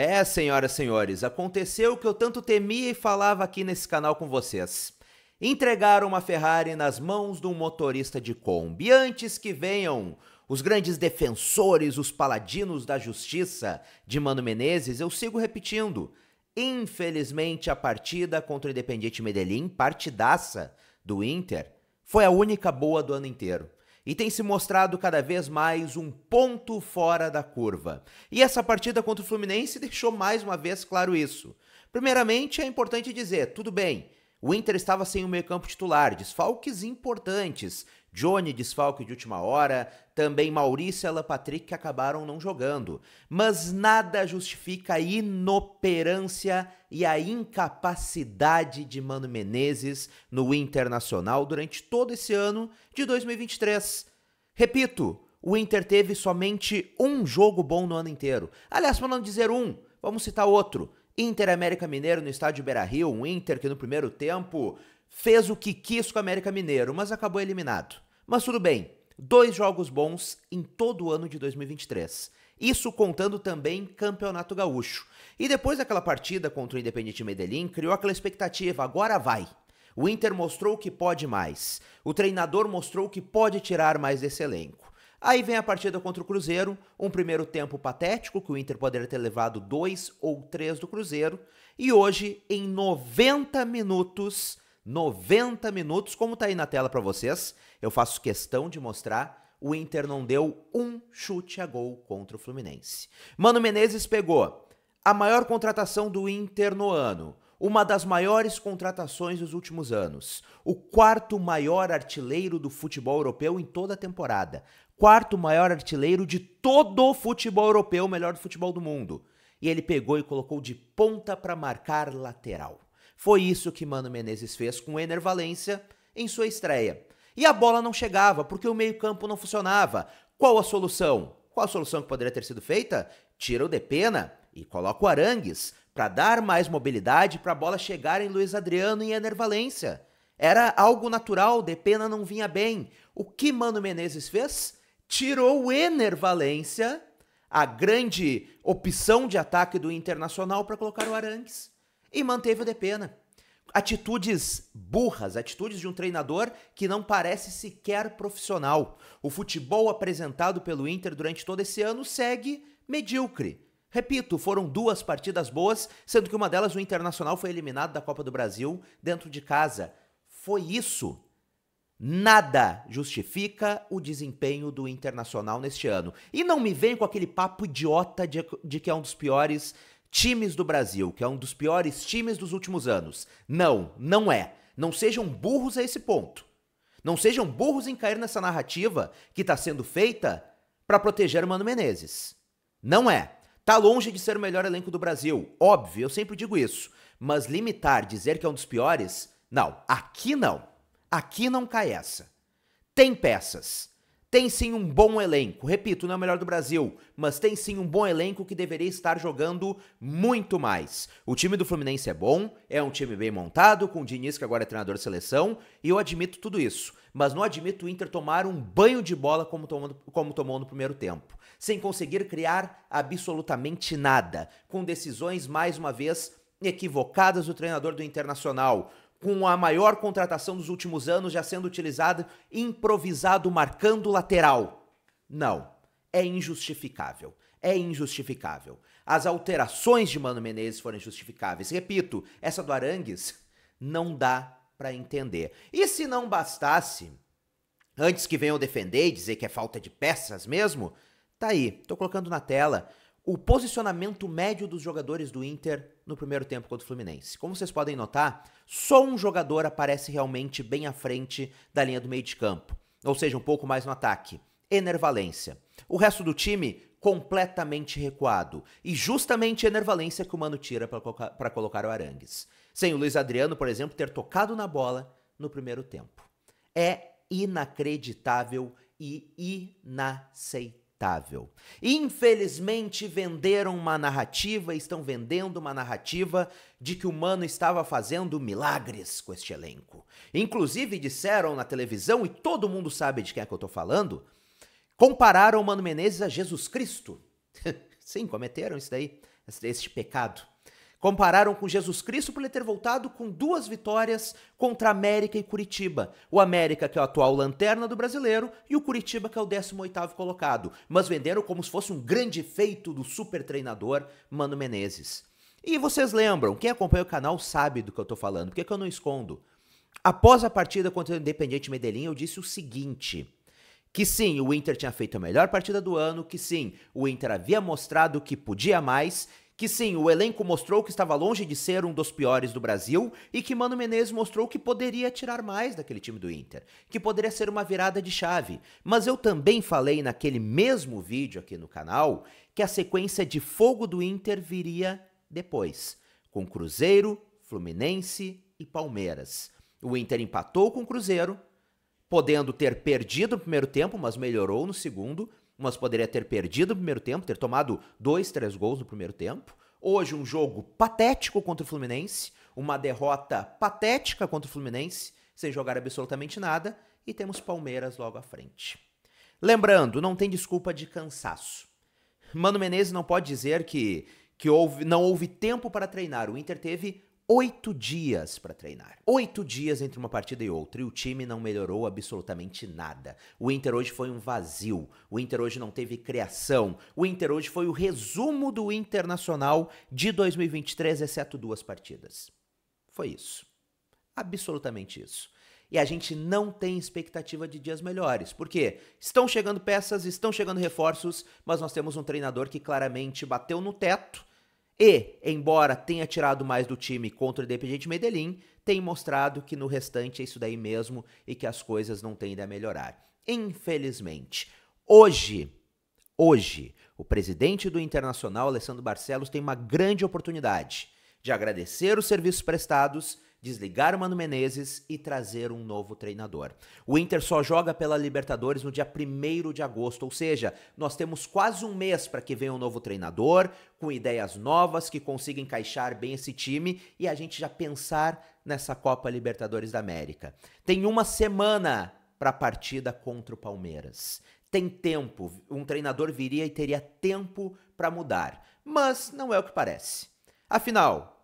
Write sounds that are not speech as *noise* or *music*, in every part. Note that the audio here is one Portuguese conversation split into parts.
É, senhoras e senhores, aconteceu o que eu tanto temia e falava aqui nesse canal com vocês. Entregaram uma Ferrari nas mãos de um motorista de Kombi. Antes que venham os grandes defensores, os paladinos da justiça de Mano Menezes, eu sigo repetindo. Infelizmente, a partida contra o Independiente Medellín, partidaça do Inter, foi a única boa do ano inteiro e tem se mostrado cada vez mais um ponto fora da curva. E essa partida contra o Fluminense deixou mais uma vez claro isso. Primeiramente, é importante dizer, tudo bem, o Inter estava sem o meio-campo titular, desfalques importantes, Johnny desfalque de última hora, também Maurício e Alan Patrick que acabaram não jogando. Mas nada justifica a inoperância e a incapacidade de Mano Menezes no Internacional durante todo esse ano de 2023. Repito, o Inter teve somente um jogo bom no ano inteiro. Aliás, para não dizer um, vamos citar outro. Inter América Mineiro no estádio Beira Rio, um Inter que no primeiro tempo fez o que quis com o América Mineiro, mas acabou eliminado. Mas tudo bem, dois jogos bons em todo o ano de 2023. Isso contando também Campeonato Gaúcho. E depois daquela partida contra o Independiente Medellín, criou aquela expectativa, agora vai. O Inter mostrou que pode mais. O treinador mostrou que pode tirar mais desse elenco. Aí vem a partida contra o Cruzeiro, um primeiro tempo patético, que o Inter poderia ter levado dois ou três do Cruzeiro, e hoje, em 90 minutos, 90 minutos, como tá aí na tela para vocês, eu faço questão de mostrar, o Inter não deu um chute a gol contra o Fluminense. Mano Menezes pegou a maior contratação do Inter no ano, uma das maiores contratações dos últimos anos, o quarto maior artilheiro do futebol europeu em toda a temporada, quarto maior artilheiro de todo o futebol europeu, o melhor do futebol do mundo. E ele pegou e colocou de ponta para marcar lateral. Foi isso que Mano Menezes fez com o Ener Valência em sua estreia. E a bola não chegava porque o meio-campo não funcionava. Qual a solução? Qual a solução que poderia ter sido feita? Tira o Depena e coloca o Arangues para dar mais mobilidade para a bola chegar em Luiz Adriano e Ener Valência. Era algo natural, Depena não vinha bem. O que Mano Menezes fez? tirou o Ener Valência, a grande opção de ataque do Internacional, para colocar o Arangues e manteve o Depena. Atitudes burras, atitudes de um treinador que não parece sequer profissional. O futebol apresentado pelo Inter durante todo esse ano segue medíocre. Repito, foram duas partidas boas, sendo que uma delas o Internacional foi eliminado da Copa do Brasil dentro de casa. Foi isso. Nada justifica o desempenho do Internacional neste ano. E não me vem com aquele papo idiota de, de, que é um dos piores times do Brasil, que é um dos piores times dos últimos anos. Não, não é. Não sejam burros a esse ponto. Não sejam burros em cair nessa narrativa que está sendo feita para proteger o Mano Menezes. Não é. Tá longe de ser o melhor elenco do Brasil, óbvio, eu sempre digo isso. Mas limitar, dizer que é um dos piores, não. Aqui não. Aqui não cai essa. Tem peças. Tem sim um bom elenco. Repito, não é o melhor do Brasil, mas tem sim um bom elenco que deveria estar jogando muito mais. O time do Fluminense é bom, é um time bem montado, com o Diniz, que agora é treinador de seleção, e eu admito tudo isso. Mas não admito o Inter tomar um banho de bola como, como tomou no primeiro tempo, sem conseguir criar absolutamente nada, com decisões, mais uma vez, equivocadas do treinador do Internacional com a maior contratação dos últimos anos já sendo utilizado improvisado marcando lateral. Não, é injustificável. É injustificável. As alterações de Mano Menezes foram injustificáveis. Repito, essa do Arangues não dá para entender. E se não bastasse, antes que venham defender e dizer que é falta de peças mesmo, tá aí, tô colocando na tela o posicionamento médio dos jogadores do Inter no primeiro tempo contra o Fluminense. Como vocês podem notar, só um jogador aparece realmente bem à frente da linha do meio de campo, ou seja, um pouco mais no ataque. Enervalência. O resto do time completamente recuado. E justamente Enervalência que o Mano tira para colocar, o Arangues. Sem o Luiz Adriano, por exemplo, ter tocado na bola no primeiro tempo. É inacreditável e inaceitável Infelizmente, venderam uma narrativa, estão vendendo uma narrativa de que o Mano estava fazendo milagres com este elenco. Inclusive, disseram na televisão, e todo mundo sabe de quem é que eu estou falando, compararam o Mano Menezes a Jesus Cristo. *laughs* Sim, cometeram isso daí, este pecado. Compararam com Jesus Cristo por ele ter voltado com duas vitórias contra América e Curitiba. O América, que é o atual lanterna do brasileiro, e o Curitiba, que é o 18º colocado. Mas venderam como se fosse um grande feito do super treinador Mano Menezes. E vocês lembram, quem acompanha o canal sabe do que eu estou falando, porque é eu não escondo. Após a partida contra o Independiente Medellín, eu disse o seguinte: que sim, o Inter tinha feito a melhor partida do ano, que sim, o Inter havia mostrado que podia mais que sim, o elenco mostrou que estava longe de ser um dos piores do Brasil e que Mano Menezes mostrou que poderia tirar mais daquele time do Inter, que poderia ser uma virada de chave. Mas eu também falei naquele mesmo vídeo aqui no canal que a sequência de fogo do Inter viria depois, com Cruzeiro, Fluminense e Palmeiras. O Inter empatou com o Cruzeiro, podendo ter perdido o primeiro tempo, mas melhorou no segundo. Mas poderia ter perdido o primeiro tempo, ter tomado dois, três gols no primeiro tempo. Hoje, um jogo patético contra o Fluminense, uma derrota patética contra o Fluminense, sem jogar absolutamente nada, e temos Palmeiras logo à frente. Lembrando, não tem desculpa de cansaço. Mano Menezes não pode dizer que, que houve, não houve tempo para treinar. O Inter teve oito dias para treinar. Oito dias entre uma partida e outra. E o time não melhorou absolutamente nada. O Inter hoje foi um vazio. O Inter hoje não teve criação. O Inter hoje foi o resumo do Internacional de 2023, exceto duas partidas. Foi isso. Absolutamente isso. E a gente não tem expectativa de dias melhores, porque estão chegando peças, estão chegando reforços, mas nós temos um treinador que claramente bateu no teto e, embora tenha tirado mais do time contra o Independente Medellín, tem mostrado que no restante é isso daí mesmo e que as coisas não tendem a melhorar. Infelizmente. Hoje, hoje, o presidente do Internacional, Alessandro Barcelos, tem uma grande oportunidade de agradecer os serviços prestados desligar o Mano Menezes e trazer um novo treinador. O Inter só joga pela Libertadores no dia 1 de agosto, ou seja, nós temos quase um mês para que venha um novo treinador, com ideias novas que consiga encaixar bem esse time e a gente já pensar nessa Copa Libertadores da América. Tem uma semana para a partida contra o Palmeiras. Tem tempo, um treinador viria e teria tempo para mudar, mas não é o que parece. Afinal,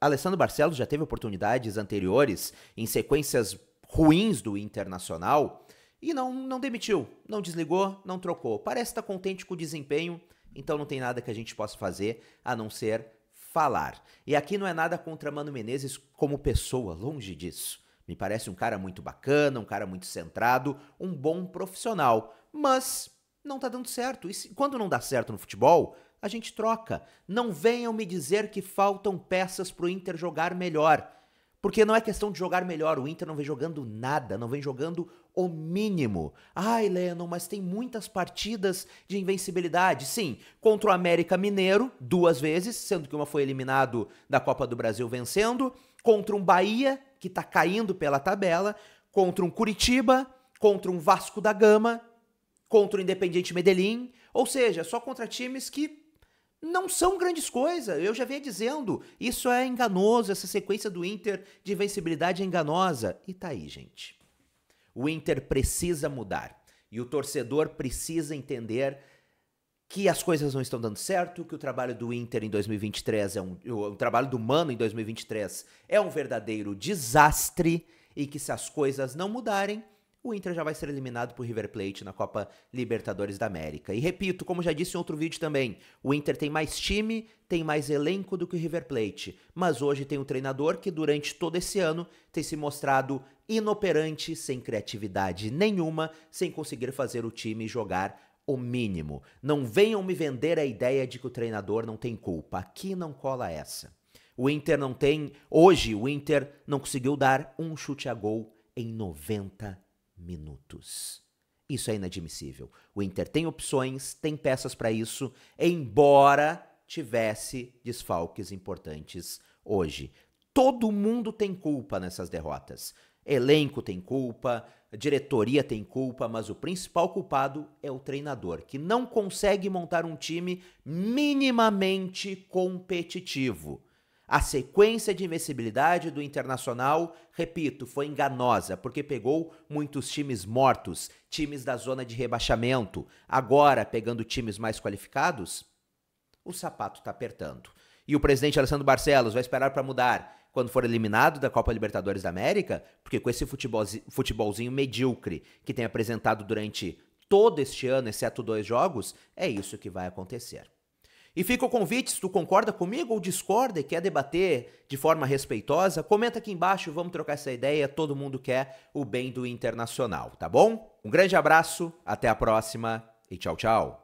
Alessandro Barcelos já teve oportunidades anteriores em sequências ruins do Internacional e não, não demitiu, não desligou, não trocou. Parece estar tá contente com o desempenho, então não tem nada que a gente possa fazer a não ser falar. E aqui não é nada contra Mano Menezes como pessoa, longe disso. Me parece um cara muito bacana, um cara muito centrado, um bom profissional, mas não tá dando certo. E se, quando não dá certo no futebol, a gente troca. Não venham me dizer que faltam peças para o Inter jogar melhor. Porque não é questão de jogar melhor, o Inter não vem jogando nada, não vem jogando o mínimo. Ai, Lennon, mas tem muitas partidas de invencibilidade. Sim, contra o América Mineiro, duas vezes, sendo que uma foi eliminado da Copa do Brasil vencendo, contra um Bahia, que tá caindo pela tabela, contra um Curitiba, contra um Vasco da Gama, contra o Independiente Medellín, ou seja, só contra times que não são grandes coisas. Eu já venho dizendo, isso é enganoso, essa sequência do Inter de vencibilidade é enganosa. E tá aí, gente. O Inter precisa mudar. E o torcedor precisa entender que as coisas não estão dando certo, que o trabalho do Inter em 2023 é um. O trabalho do Mano em 2023 é um verdadeiro desastre e que se as coisas não mudarem, o Inter já vai ser eliminado por River Plate na Copa Libertadores da América. E repito, como já disse em outro vídeo também, o Inter tem mais time, tem mais elenco do que o River Plate, mas hoje tem um treinador que durante todo esse ano tem se mostrado inoperante, sem criatividade nenhuma, sem conseguir fazer o time jogar o mínimo. Não venham me vender a ideia de que o treinador não tem culpa. Aqui não cola essa. O Inter não tem, hoje o Inter não conseguiu dar um chute a gol em 90 minutos. Isso é inadmissível. O Inter tem opções, tem peças para isso, embora tivesse desfalques importantes hoje. Todo mundo tem culpa nessas derrotas. Elenco tem culpa, diretoria tem culpa, mas o principal culpado é o treinador, que não consegue montar um time minimamente competitivo. A sequência de invencibilidade do Internacional, repito, foi enganosa, porque pegou muitos times mortos, times da zona de rebaixamento. Agora, pegando times mais qualificados, o sapato está apertando. E o presidente Alessandro Barcelos vai esperar para mudar quando for eliminado da Copa Libertadores da América, porque com esse futebolzinho, futebolzinho medíocre que tem apresentado durante todo este ano, exceto dois jogos, é isso que vai acontecer. E fica o convite, se tu concorda comigo ou discorda e quer debater de forma respeitosa, comenta aqui embaixo, vamos trocar essa ideia, todo mundo quer o bem do internacional, tá bom? Um grande abraço, até a próxima e tchau, tchau.